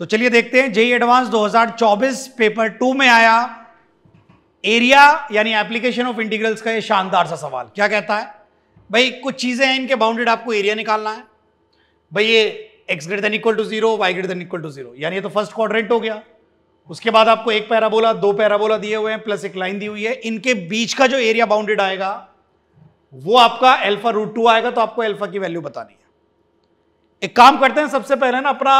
तो चलिए देखते हैं जेई एडवांस 2024 पेपर टू में आया एरिया यानी एप्लीकेशन ऑफ इंटीग्रल्स का ये शानदार सा सवाल क्या कहता है भाई कुछ चीज़ें हैं इनके बाउंडेड आपको एरिया निकालना है भाई ये x greater than equal to zero y greater than equal to zero यानी ये तो फर्स्ट क्वाड्रेंट हो गया उसके बाद आपको एक पैराबोला दो पैराबोला दिए हुए हैं प्लस एक लाइन दी हुई है इनके बीच का जो एरिया बाउंडेड आएगा वो आपका एल्फा रूट टू आएगा तो आपको एल्फा की वैल्यू बतानी है एक काम करते हैं सबसे पहले ना अपना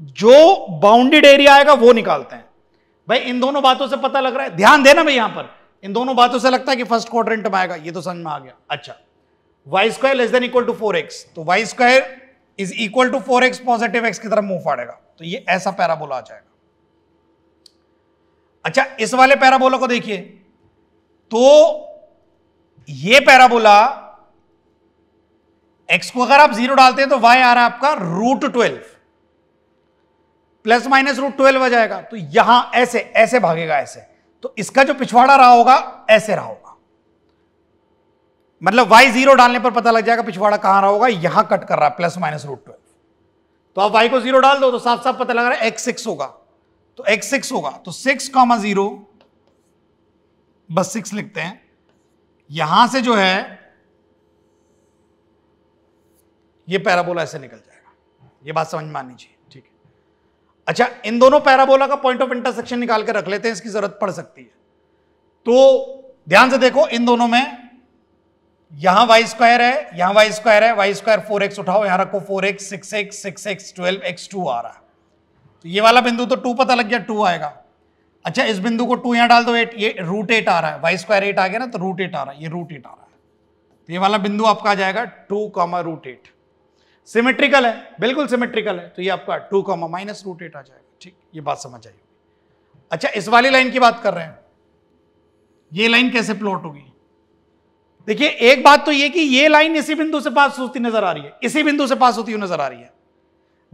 जो बाउंडेड एरिया आएगा वो निकालते हैं भाई इन दोनों बातों से पता लग रहा है ध्यान देना भाई यहां पर इन दोनों बातों से लगता है कि फर्स्ट क्वार में आएगा ये तो समझ में आ गया अच्छा y square less than equal to four x तो y square is equal to four x positive x की तरफ मुंह फाड़ेगा तो ये ऐसा पैराबोला आ जाएगा अच्छा इस वाले पैराबोला को देखिए तो ये पैराबोला एक्स को अगर आप जीरो डालते हैं तो वाई आ रहा है आपका root twelve plus minus root twelve आ जाएगा तो यहां ऐसे ऐसे भागेगा ऐसे तो इसका जो पिछवाड़ा रहा होगा ऐसे रहा होगा मतलब वाई जीरो डालने पर पता लग जाएगा पिछवाड़ा कहां रहा होगा यहां कट कर रहा है प्लस माइनस रूट ट्वेल्व तो आप वाई को जीरो डाल दो तो साफ साफ पता लग रहा है एक्स सिक्स होगा तो एक्स सिक्स होगा तो सिक्स कॉमा जीरो बस सिक्स लिखते हैं यहां से जो है ये पैराबोला ऐसे निकल जाएगा ये बात समझ में आनी चाहिए अच्छा इन दोनों पैराबोला का पॉइंट ऑफ इंटरसेक्शन निकाल कर रख लेते हैं इसकी जरूरत पड़ सकती है तो ध्यान से देखो इन दोनों में यहां वाई स्क्वायर है यहां वाई स्क्वायर है वाई स्क्वायर फोर एक्स उठाओ यहां रखो four x six x six x twelve x two आ रहा है तो ये वाला बिंदु तो टू पता लग गया टू आएगा अच्छा इस बिंदु को टू यहां डाल दो एट ये रूट एट आ रहा है वाई स्क्वायर एट आ गया ना तो रूट एट आ रहा है ये रूट एट आ रहा है तो ये वाला बिंदु आपका आ जाएगा two comma root eight symmetrical है बिल्कुल सिमेट्रिकल है तो ये आपका two comma minus root eight आ जाएगा ठीक ये बात समझ आई होगी अच्छा इस वाली लाइन की बात कर रहे हैं ये लाइन कैसे प्लॉट होगी देखिए एक बात तो ये कि ये लाइन इसी बिंदु से पास होती नजर आ रही है इसी बिंदु से पास होती हुई नजर आ रही है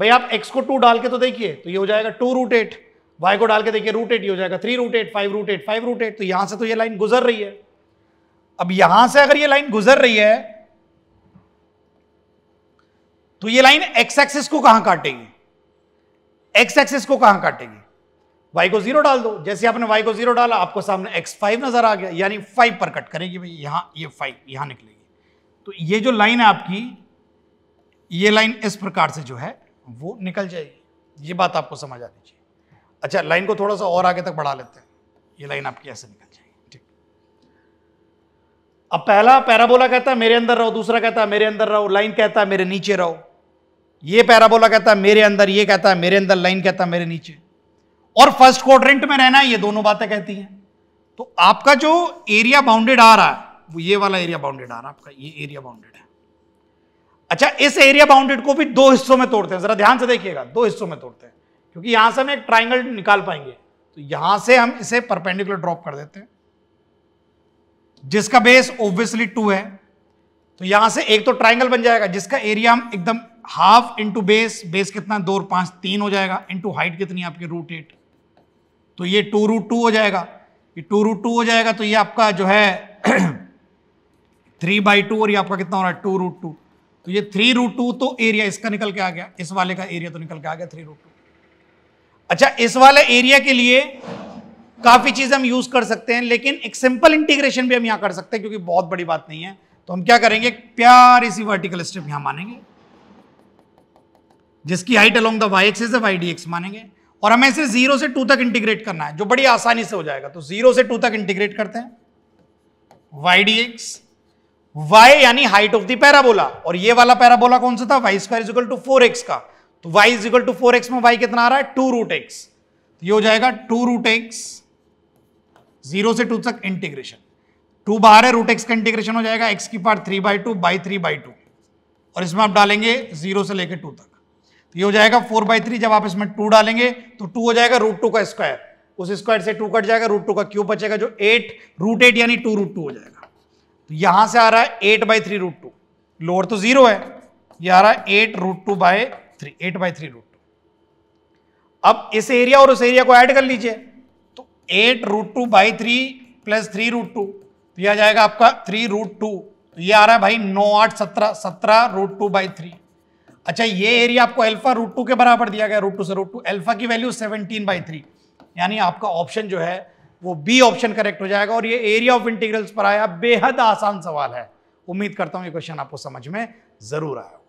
भाई आप एक्स को टू डाल के तो देखिए तो ये हो जाएगा टू रूट एट वाई को डाल के देखिए रूट एट ये हो जाएगा three root eight five root eight five root eight तो यहां से तो ये लाइन गुजर रही है अब यहां से अगर ये लाइन गुजर रही है तो ये लाइन एक्स एक्सिस को कहां काटेगी एक्स एक्सिस को कहां काटेगी वाई को जीरो डाल दो जैसे आपने वाई को जीरो डाला आपको सामने एक्स फाइव नजर आ गया यानी फाइव पर कट करेगी भाई यहां ये फाइव यहां निकलेगी तो ये जो लाइन है आपकी ये लाइन इस प्रकार से जो है वो निकल जाएगी ये बात आपको समझ आनी चाहिए अच्छा लाइन को थोड़ा सा और आगे तक बढ़ा लेते हैं ये लाइन आपकी ऐसे निकल जाएगी ठीक अब पहला पैराबोला कहता है मेरे अंदर रहो दूसरा कहता है मेरे अंदर रहो लाइन कहता है मेरे नीचे रहो ये पैराबोला कहता है मेरे अंदर ये कहता है मेरे अंदर लाइन कहता है मेरे नीचे और फर्स्ट क्वाड्रेंट में रहना ये दोनों बातें कहती हैं तो आपका जो एरिया बाउंडेड आ रहा है वो ये वाला एरिया बाउंडेड आ रहा है आपका ये एरिया बाउंडेड है अच्छा इस एरिया बाउंडेड को भी दो हिस्सों में तोड़ते हैं जरा ध्यान से देखिएगा दो हिस्सों में तोड़ते हैं क्योंकि यहां से हम एक ट्राइंगल निकाल पाएंगे तो यहां से हम इसे परपेंडिकुलर ड्रॉप कर देते हैं जिसका बेस ऑब्वियसली टू है तो यहां से एक तो ट्राइंगल बन जाएगा जिसका एरिया हम एकदम हाफ इंटू बेस बेस कितना दो और पांच तीन हो जाएगा इंटू हाइट कितनी आपकी रूट एट तो ये टू रूट टू हो जाएगा ये टू रूट टू हो जाएगा तो ये आपका जो है थ्री बाई टू और ये आपका कितना हो रहा है टू रूट टू तो ये थ्री रूट टू तो एरिया इसका निकल के आ गया इस वाले का एरिया तो निकल के आ गया थ्री रूट टू अच्छा इस वाले एरिया के लिए काफ़ी चीज़ हम यूज़ कर सकते हैं लेकिन एक सिंपल इंटीग्रेशन भी हम यहां कर सकते हैं क्योंकि बहुत बड़ी बात नहीं है तो हम क्या करेंगे प्यारी सी वर्टिकल स्ट्रिप यहां मानेंगे जिसकी height along the y axis y d x मानेंगे और हमें इसे जीरो से टू तक इंटीग्रेट करना है जो बड़ी आसानी से हो जाएगा तो जीरो से टू तक इंटीग्रेट करते हैं वाई डी एक्स वाई यानी हाइट ऑफ द पैराबोला और ये वाला पैराबोला कौन सा था y square is equal to four x का तो y is equal to four x में वाई कितना आ रहा है टू रूट एक्स ये हो जाएगा टू रूट एक्स जीरो से टू तक इंटीग्रेशन टू बाहर है रूट एक्स का इंटीग्रेशन हो जाएगा एक्स की part three by two by three by two और इसमें आप डालेंगे जीरो से लेकर टू तक तो ये हो जाएगा फोर बाई थ्री जब आप इसमें टू डालेंगे तो टू हो जाएगा रूट टू का स्क्वायर उस स्क्वायर से टू कट जाएगा रूट टू का क्यूब बचेगा जो एट रूट एट यानी टू रूट टू हो जाएगा तो यहां से आ रहा है eight by three root two lower तो जीरो है ये आ रहा है eight root two by three eight by three root two अब इस एरिया और उस एरिया को ऐड कर लीजिए तो eight root two by three plus three root two तो यह आ जाएगा आपका थ्री रूट टू ये आ रहा है भाई नौ आठ सत्रह सत्रह रूट टू बाई थ्री अच्छा ये एरिया आपको अल्फा रूट टू के बराबर दिया गया रूट टू से रूट टू अल्फा की वैल्यू सेवनटीन बाई थ्री यानी आपका ऑप्शन जो है वो बी ऑप्शन करेक्ट हो जाएगा और ये एरिया ऑफ इंटीग्रल्स पर आया बेहद आसान सवाल है उम्मीद करता हूँ ये क्वेश्चन आपको समझ में ज़रूर आया